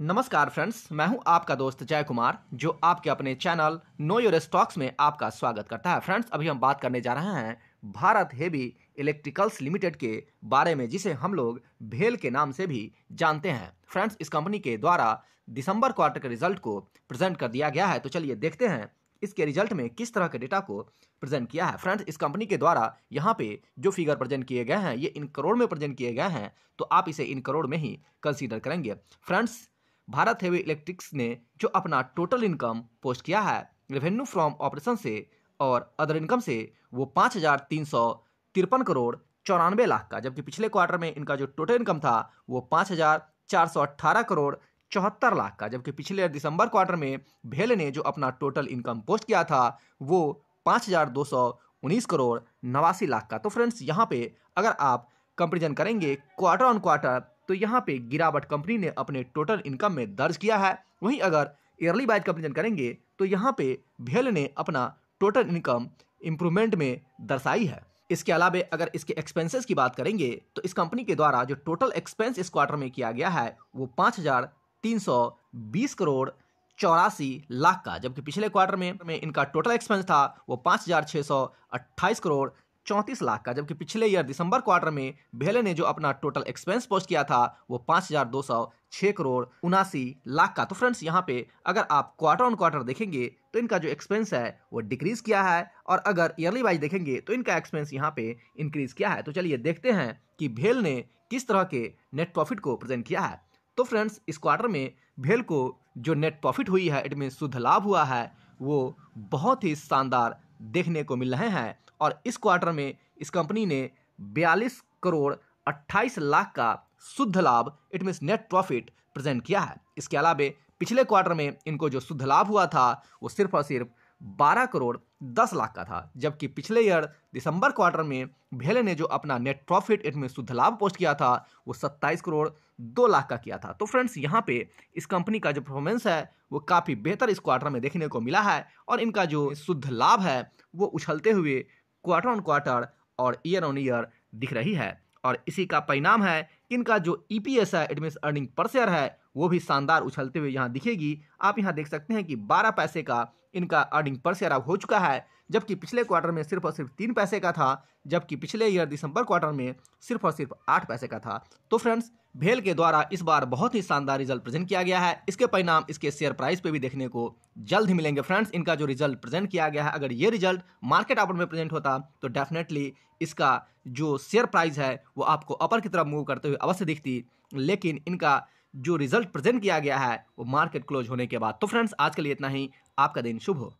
नमस्कार फ्रेंड्स मैं हूं आपका दोस्त जय कुमार जो आपके अपने चैनल नो योर स्टॉक्स में आपका स्वागत करता है फ्रेंड्स अभी हम बात करने जा रहे हैं भारत हेवी इलेक्ट्रिकल्स लिमिटेड के बारे में जिसे हम लोग भेल के नाम से भी जानते हैं फ्रेंड्स इस कंपनी के द्वारा दिसंबर क्वार्टर के रिजल्ट को प्रेजेंट कर दिया गया है तो चलिए देखते हैं इसके रिजल्ट में किस तरह के डेटा को प्रेजेंट किया है फ्रेंड्स इस कंपनी के द्वारा यहाँ पे जो फिगर प्रेजेंट किए गए हैं ये इन करोड़ में प्रेजेंट किए गए हैं तो आप इसे इन करोड़ में ही कंसीडर करेंगे फ्रेंड्स भारत हेवी इलेक्ट्रिक्स ने जो अपना टोटल इनकम पोस्ट किया है रेवेन्यू फ्रॉम ऑपरेशन से और अदर इनकम से वो पाँच हज़ार तीन सौ तिरपन करोड़ चौरानवे लाख का जबकि पिछले क्वार्टर में इनका जो टोटल इनकम था वो पाँच हज़ार चार सौ अट्ठारह करोड़ चौहत्तर लाख का जबकि पिछले दिसंबर क्वार्टर में भेल ने जो अपना टोटल इनकम पोस्ट किया था वो पाँच हज़ार दो सौ उन्नीस करोड़ नवासी लाख का तो फ्रेंड्स यहाँ पे अगर आप कंपेरिजन करेंगे क्वार्टर ऑन क्वार्टर तो यहाँ पे गिरावट कंपनी ने अपने टोटल इनकम में दर्ज किया है वहीं अगर ईयरली वाइज कंपेरिजन करेंगे तो यहाँ पे भेल ने अपना टोटल इनकम इम्प्रूवमेंट में दर्शाई है इसके अलावा अगर इसके एक्सपेंसेस की बात करेंगे तो इस कंपनी के द्वारा जो टोटल एक्सपेंस इस क्वार्टर में किया गया है वो पाँच हज़ार तीन सौ बीस करोड़ चौरासी लाख का जबकि पिछले क्वार्टर में, में इनका टोटल एक्सपेंस था वो पाँच हज़ार छः सौ अट्ठाईस करोड़ चौंतीस लाख का जबकि पिछले ईयर दिसंबर क्वार्टर में भेले ने जो अपना टोटल एक्सपेंस पोस्ट किया था वो पाँच हज़ार दो सौ छः करोड़ उनासी लाख का तो फ्रेंड्स यहाँ पे अगर आप क्वार्टर ऑन क्वार्टर देखेंगे तो इनका जो एक्सपेंस है वो डिक्रीज किया है और अगर ईयरली वाइज देखेंगे तो इनका एक्सपेंस यहाँ पे इंक्रीज किया है तो चलिए देखते हैं कि भेल ने किस तरह के नेट प्रॉफिट को प्रेजेंट किया है तो फ्रेंड्स इस क्वार्टर में भेल को जो नेट प्रॉफिट हुई है इट मीन शुद्ध लाभ हुआ है वो बहुत ही शानदार देखने को मिल रहे हैं और इस क्वार्टर में इस कंपनी ने बयालीस करोड़ अट्ठाईस लाख का शुद्ध लाभ it means net profit present किया है इसके अलावा पिछले क्वार्टर में इनको जो शुद्ध लाभ हुआ था वो सिर्फ और सिर्फ बारह करोड़ दस लाख का था जबकि पिछले ईयर दिसंबर क्वार्टर में भेले ने जो अपना नेट प्रॉफिट इसमें शुद्ध लाभ पोस्ट किया था वो सत्ताईस करोड़ दो लाख का किया था तो फ्रेंड्स यहाँ पे इस कंपनी का जो परफॉर्मेंस है वो काफ़ी बेहतर इस क्वार्टर में देखने को मिला है और इनका जो शुद्ध लाभ है वो उछलते हुए क्वार्टर ऑन क्वार्टर और ईयर ऑन ईयर दिख रही है और इसी का परिणाम है कि इनका जो ई e है एडमिस अर्निंग पर शेयर है वो भी शानदार उछलते हुए यहाँ दिखेगी आप यहाँ देख सकते हैं कि बारह पैसे का इनका अर्निंग पर शेयर अब हो चुका है जबकि पिछले क्वार्टर में सिर्फ और सिर्फ तीन पैसे का था जबकि पिछले ईयर दिसंबर क्वार्टर में सिर्फ और सिर्फ आठ पैसे का था तो फ्रेंड्स भेल के द्वारा इस बार बहुत ही शानदार रिजल्ट प्रेजेंट किया गया है इसके परिणाम इसके शेयर प्राइस पे भी देखने को जल्द ही मिलेंगे फ्रेंड्स इनका जो रिजल्ट प्रेजेंट किया गया है अगर ये रिजल्ट मार्केट आउट में प्रेजेंट होता तो डेफिनेटली इसका जो शेयर प्राइस है वो आपको अपर की तरफ मूव करते हुए अवश्य दिखती लेकिन इनका जो रिजल्ट प्रेजेंट किया गया है वो मार्केट क्लोज होने के बाद तो फ्रेंड्स आज के लिए इतना ही आपका दिन शुभ हो